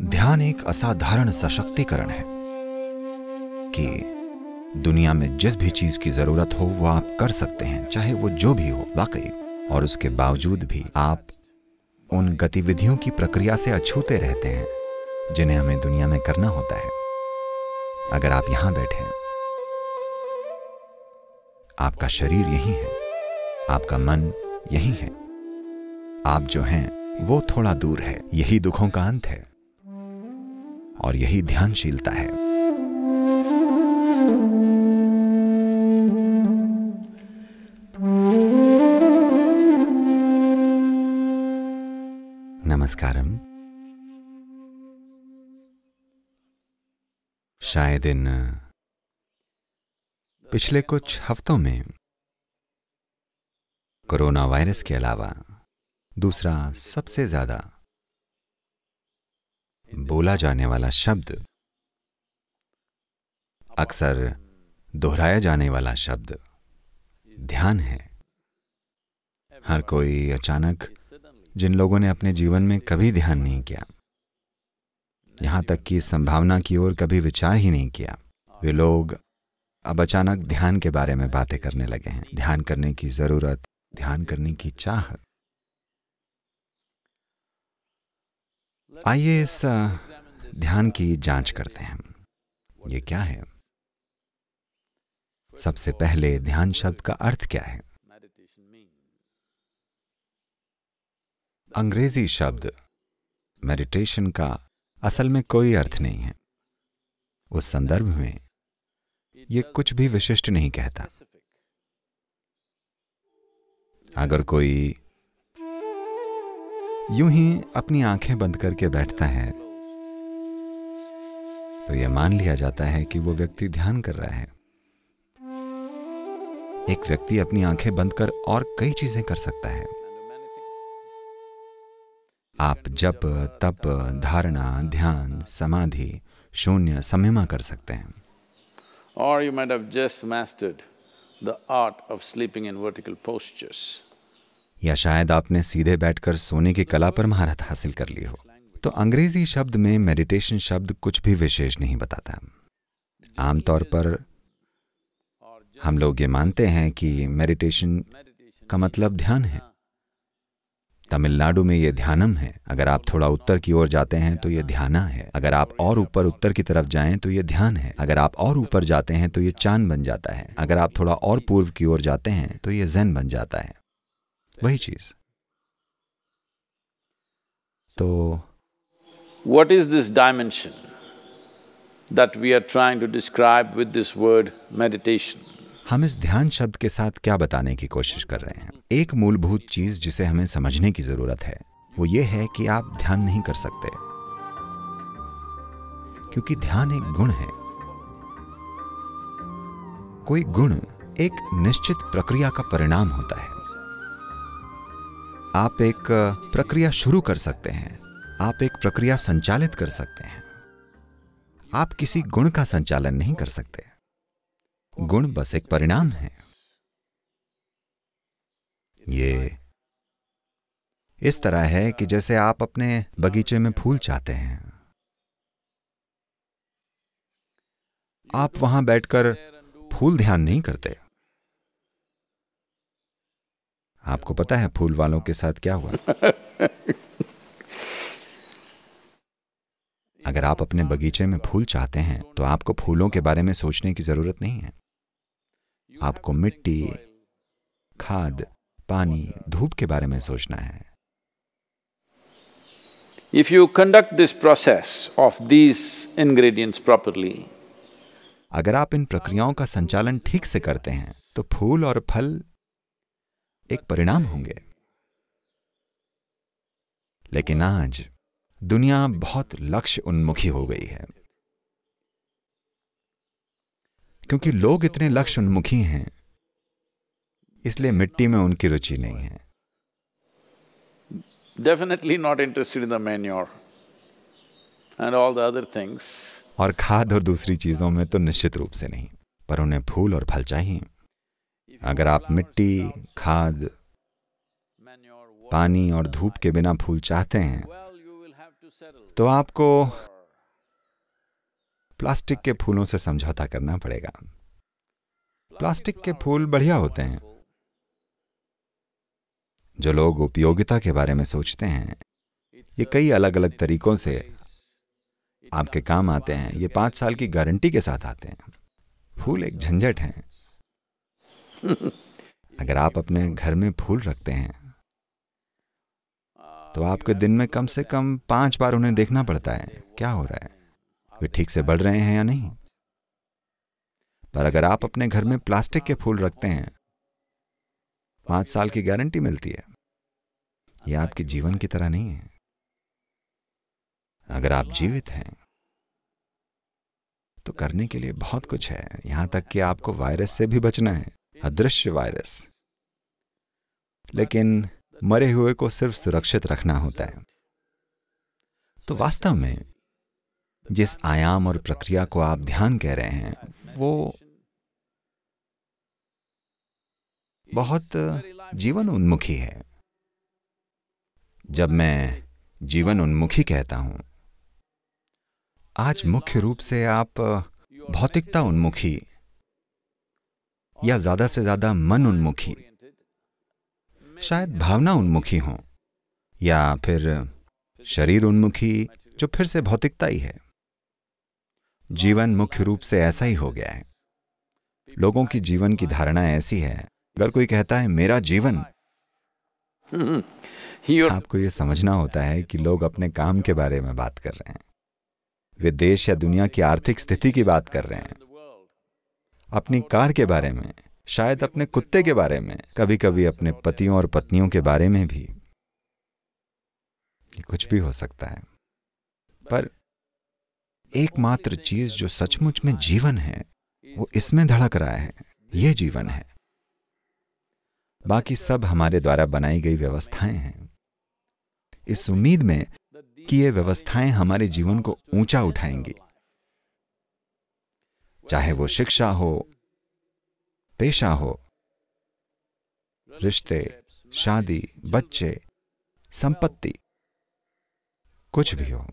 ध्यान एक असाधारण सशक्तिकरण है कि दुनिया में जिस भी चीज की जरूरत हो वो आप कर सकते हैं चाहे वो जो भी हो वाकई और उसके बावजूद भी आप उन गतिविधियों की प्रक्रिया से अछूते रहते हैं जिन्हें हमें दुनिया में करना होता है अगर आप यहां बैठे आपका शरीर यही है आपका मन यही है आप जो हैं वो थोड़ा दूर है यही दुखों का अंत है और यही ध्यानशीलता है नमस्कारम शायद इन पिछले कुछ हफ्तों में कोरोना वायरस के अलावा दूसरा सबसे ज़्यादा बोला जाने वाला शब्द अक्सर दोहराया जाने वाला शब्द ध्यान है हर कोई अचानक जिन लोगों ने अपने जीवन में कभी ध्यान नहीं किया यहां तक कि संभावना की ओर कभी विचार ही नहीं किया वे लोग अब अचानक ध्यान के बारे में बातें करने लगे हैं ध्यान करने की ज़रूरत ध्यान करने की चाहत आइए इस ध्यान की जांच करते हैं ये क्या है सबसे पहले ध्यान शब्द का अर्थ क्या है अंग्रेजी शब्द मेडिटेशन का असल में कोई अर्थ नहीं है उस संदर्भ में ये कुछ भी विशिष्ट नहीं कहता अगर कोई यूं ही अपनी आंखें बंद करके बैठता है तो यह मान लिया जाता है कि वो व्यक्ति ध्यान कर रहा है एक व्यक्ति अपनी आंखें बंद कर और कई चीजें कर सकता है आप जप तप धारणा ध्यान समाधि शून्य समयमा कर सकते हैं और you might have just mastered the art of sleeping या शायद आपने सीधे बैठकर सोने की कला पर महारत हासिल कर ली हो तो अंग्रेजी शब्द में मेडिटेशन शब्द कुछ भी विशेष नहीं बताता आमतौर पर हम लोग ये मानते हैं कि मेडिटेशन का मतलब ध्यान है तमिलनाडु में ये ध्यानम है अगर आप थोड़ा उत्तर की ओर जाते हैं तो ये ध्याना है अगर आप और ऊपर उत्तर की तरफ जाएं तो ये ध्यान है अगर आप और ऊपर जाते हैं तो ये चांद बन जाता है अगर आप थोड़ा और पूर्व की ओर जाते हैं तो ये जैन बन जाता है वही चीज तो what is this dimension that we are trying to describe with this word meditation हम इस ध्यान शब्द के साथ क्या बताने की कोशिश कर रहे हैं एक मूलभूत चीज जिसे हमें समझने की जरूरत है वो ये है कि आप ध्यान नहीं कर सकते क्योंकि ध्यान एक गुण है कोई गुण एक निश्चित प्रक्रिया का परिणाम होता है आप एक प्रक्रिया शुरू कर सकते हैं आप एक प्रक्रिया संचालित कर सकते हैं आप किसी गुण का संचालन नहीं कर सकते गुण बस एक परिणाम है ये इस तरह है कि जैसे आप अपने बगीचे में फूल चाहते हैं आप वहां बैठकर फूल ध्यान नहीं करते आपको पता है फूल वालों के साथ क्या हुआ अगर आप अपने बगीचे में फूल चाहते हैं तो आपको फूलों के बारे में सोचने की जरूरत नहीं है आपको मिट्टी खाद पानी धूप के बारे में सोचना है if you conduct this process of these ingredients properly अगर आप इन प्रक्रियाओं का संचालन ठीक से करते हैं तो फूल और फल एक परिणाम होंगे लेकिन आज दुनिया बहुत लक्ष्य उन्मुखी हो गई है क्योंकि लोग इतने लक्ष्य उन्मुखी हैं इसलिए मिट्टी में उनकी रुचि नहीं है definitely not interested in the manure and all the other things और खाद और दूसरी चीजों में तो निश्चित रूप से नहीं पर उन्हें फूल और फल चाहिए अगर आप मिट्टी खाद पानी और धूप के बिना फूल चाहते हैं तो आपको प्लास्टिक के फूलों से समझौता करना पड़ेगा प्लास्टिक के फूल बढ़िया होते हैं जो लोग उपयोगिता के बारे में सोचते हैं ये कई अलग अलग तरीकों से आपके काम आते हैं ये पांच साल की गारंटी के साथ आते हैं फूल एक झंझट हैं अगर आप अपने घर में फूल रखते हैं तो आपके दिन में कम से कम पांच बार उन्हें देखना पड़ता है क्या हो रहा है वे ठीक से बढ़ रहे हैं या नहीं पर अगर आप अपने घर में प्लास्टिक के फूल रखते हैं पांच साल की गारंटी मिलती है यह आपके जीवन की तरह नहीं है अगर आप जीवित हैं तो करने के लिए बहुत कुछ है यहां तक कि आपको वायरस से भी बचना है अदृश्य वायरस लेकिन मरे हुए को सिर्फ सुरक्षित रखना होता है तो वास्तव में जिस आयाम और प्रक्रिया को आप ध्यान कह रहे हैं वो बहुत जीवन उन्मुखी है जब मैं जीवन उन्मुखी कहता हूं आज मुख्य रूप से आप भौतिकता उन्मुखी या ज्यादा से ज्यादा मन उन्मुखी शायद भावना उन्मुखी हो या फिर शरीर उन्मुखी जो फिर से भौतिकता ही है जीवन मुख्य रूप से ऐसा ही हो गया है लोगों की जीवन की धारणा ऐसी है अगर कोई कहता है मेरा जीवन आपको यह समझना होता है कि लोग अपने काम के बारे में बात कर रहे हैं वे देश या दुनिया की आर्थिक स्थिति की बात कर रहे हैं अपनी कार के बारे में शायद अपने कुत्ते के बारे में कभी कभी अपने पतियों और पत्नियों के बारे में भी कुछ भी हो सकता है पर एकमात्र चीज जो सचमुच में जीवन है वो इसमें धड़क रहा है ये जीवन है बाकी सब हमारे द्वारा बनाई गई व्यवस्थाएं हैं इस उम्मीद में कि ये व्यवस्थाएं हमारे जीवन को ऊंचा उठाएंगी चाहे वो शिक्षा हो पेशा हो रिश्ते शादी बच्चे संपत्ति कुछ भी हो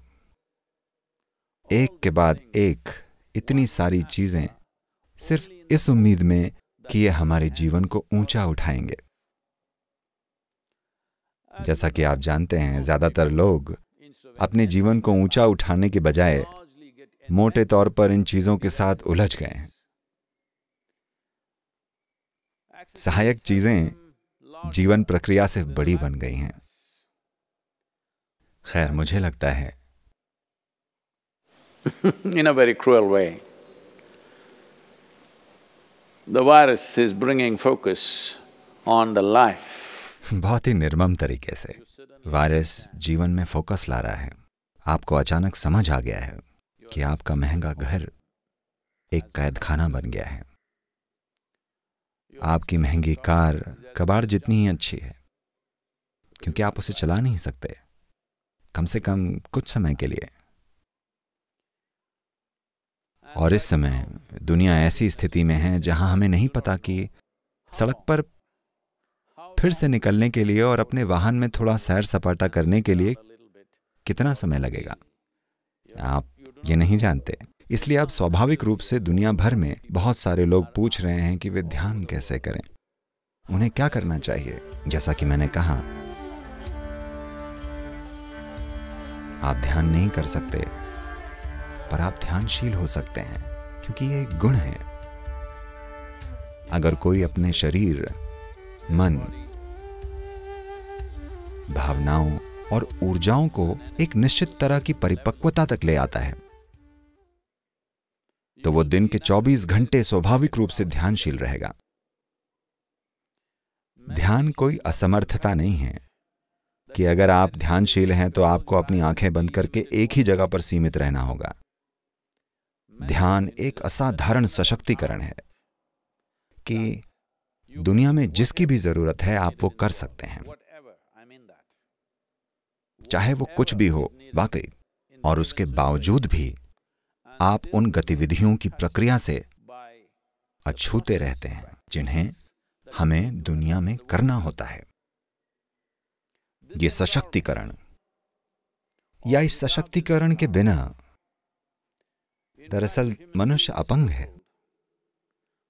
एक के बाद एक इतनी सारी चीजें सिर्फ इस उम्मीद में कि ये हमारे जीवन को ऊंचा उठाएंगे जैसा कि आप जानते हैं ज्यादातर लोग अपने जीवन को ऊंचा उठाने के बजाय मोटे तौर पर इन चीज़ों के साथ उलझ गए हैं सहायक चीज़ें जीवन प्रक्रिया से बड़ी बन गई हैं खैर मुझे लगता है in a very cruel way the virus is bringing focus on the life बहुत ही निर्मम तरीके से वायरस जीवन में फोकस ला रहा है आपको अचानक समझ आ गया है कि आपका महंगा घर एक कैद खाना बन गया है आपकी महंगी कार कबाड़ जितनी ही अच्छी है क्योंकि आप उसे चला नहीं सकते कम से कम कुछ समय के लिए और इस समय दुनिया ऐसी स्थिति में है जहां हमें नहीं पता कि सड़क पर फिर से निकलने के लिए और अपने वाहन में थोड़ा सैर सपाटा करने के लिए कितना समय लगेगा आप ये नहीं जानते इसलिए आप स्वाभाविक रूप से दुनिया भर में बहुत सारे लोग पूछ रहे हैं कि वे ध्यान कैसे करें उन्हें क्या करना चाहिए जैसा कि मैंने कहा आप ध्यान नहीं कर सकते पर आप ध्यानशील हो सकते हैं क्योंकि ये एक गुण है अगर कोई अपने शरीर मन भावनाओं और ऊर्जाओं को एक निश्चित तरह की परिपक्वता तक ले आता है तो वो दिन के 24 घंटे स्वाभाविक रूप से ध्यानशील रहेगा ध्यान कोई असमर्थता नहीं है कि अगर आप ध्यानशील हैं तो आपको अपनी आंखें बंद करके एक ही जगह पर सीमित रहना होगा ध्यान एक असाधारण सशक्तिकरण है कि दुनिया में जिसकी भी जरूरत है आप वो कर सकते हैं चाहे वो कुछ भी हो वाकई और उसके बावजूद भी आप उन गतिविधियों की प्रक्रिया से अछूते रहते हैं जिन्हें हमें दुनिया में करना होता है ये सशक्तिकरण या इस सशक्तिकरण के बिना दरअसल मनुष्य अपंग है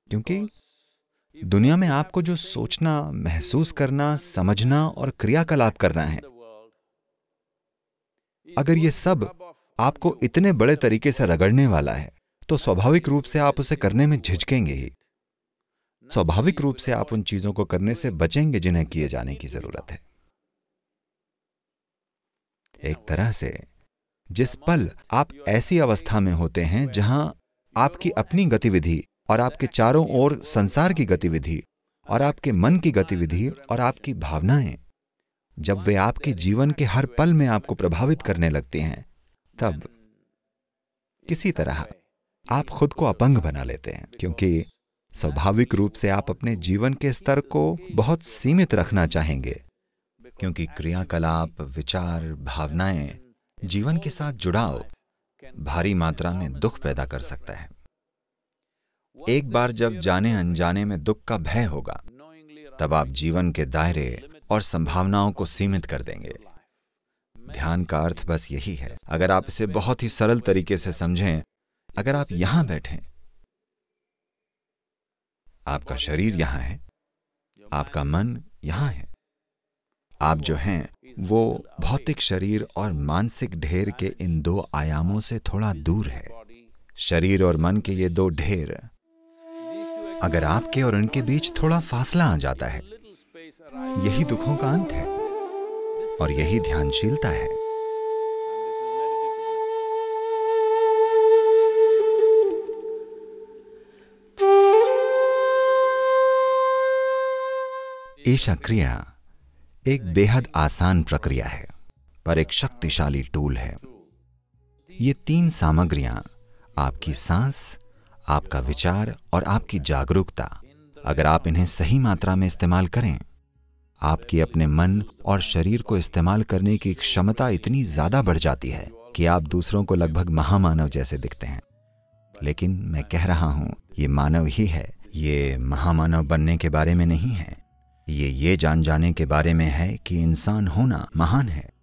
क्योंकि दुनिया में आपको जो सोचना महसूस करना समझना और क्रियाकलाप करना है अगर ये सब आपको इतने बड़े तरीके से रगड़ने वाला है तो स्वाभाविक रूप से आप उसे करने में झिझकेंगे ही स्वाभाविक रूप से आप उन चीजों को करने से बचेंगे जिन्हें किए जाने की जरूरत है एक तरह से जिस पल आप ऐसी अवस्था में होते हैं जहां आपकी अपनी गतिविधि और आपके चारों ओर संसार की गतिविधि और आपके मन की गतिविधि और आपकी भावनाएं जब वे आपके जीवन के हर पल में आपको प्रभावित करने लगती हैं तब किसी तरह आप खुद को अपंग बना लेते हैं क्योंकि स्वाभाविक रूप से आप अपने जीवन के स्तर को बहुत सीमित रखना चाहेंगे क्योंकि क्रियाकलाप विचार भावनाएं जीवन के साथ जुड़ाव भारी मात्रा में दुख पैदा कर सकता है एक बार जब जाने अनजाने में दुख का भय होगा तब आप जीवन के दायरे और संभावनाओं को सीमित कर देंगे ध्यान का अर्थ बस यही है अगर आप इसे बहुत ही सरल तरीके से समझें अगर आप यहां बैठे आपका शरीर यहां है आपका मन यहां है आप जो हैं वो भौतिक शरीर और मानसिक ढेर के इन दो आयामों से थोड़ा दूर है शरीर और मन के ये दो ढेर अगर आपके और इनके बीच थोड़ा फासला आ जाता है यही दुखों का अंत है और यही ध्यानशीलता है ईशा क्रिया एक बेहद आसान प्रक्रिया है पर एक शक्तिशाली टूल है ये तीन सामग्रियां आपकी सांस आपका विचार और आपकी जागरूकता अगर आप इन्हें सही मात्रा में इस्तेमाल करें आपके अपने मन और शरीर को इस्तेमाल करने की क्षमता इतनी ज्यादा बढ़ जाती है कि आप दूसरों को लगभग महामानव जैसे दिखते हैं लेकिन मैं कह रहा हूं ये मानव ही है ये महामानव बनने के बारे में नहीं है ये ये जान जाने के बारे में है कि इंसान होना महान है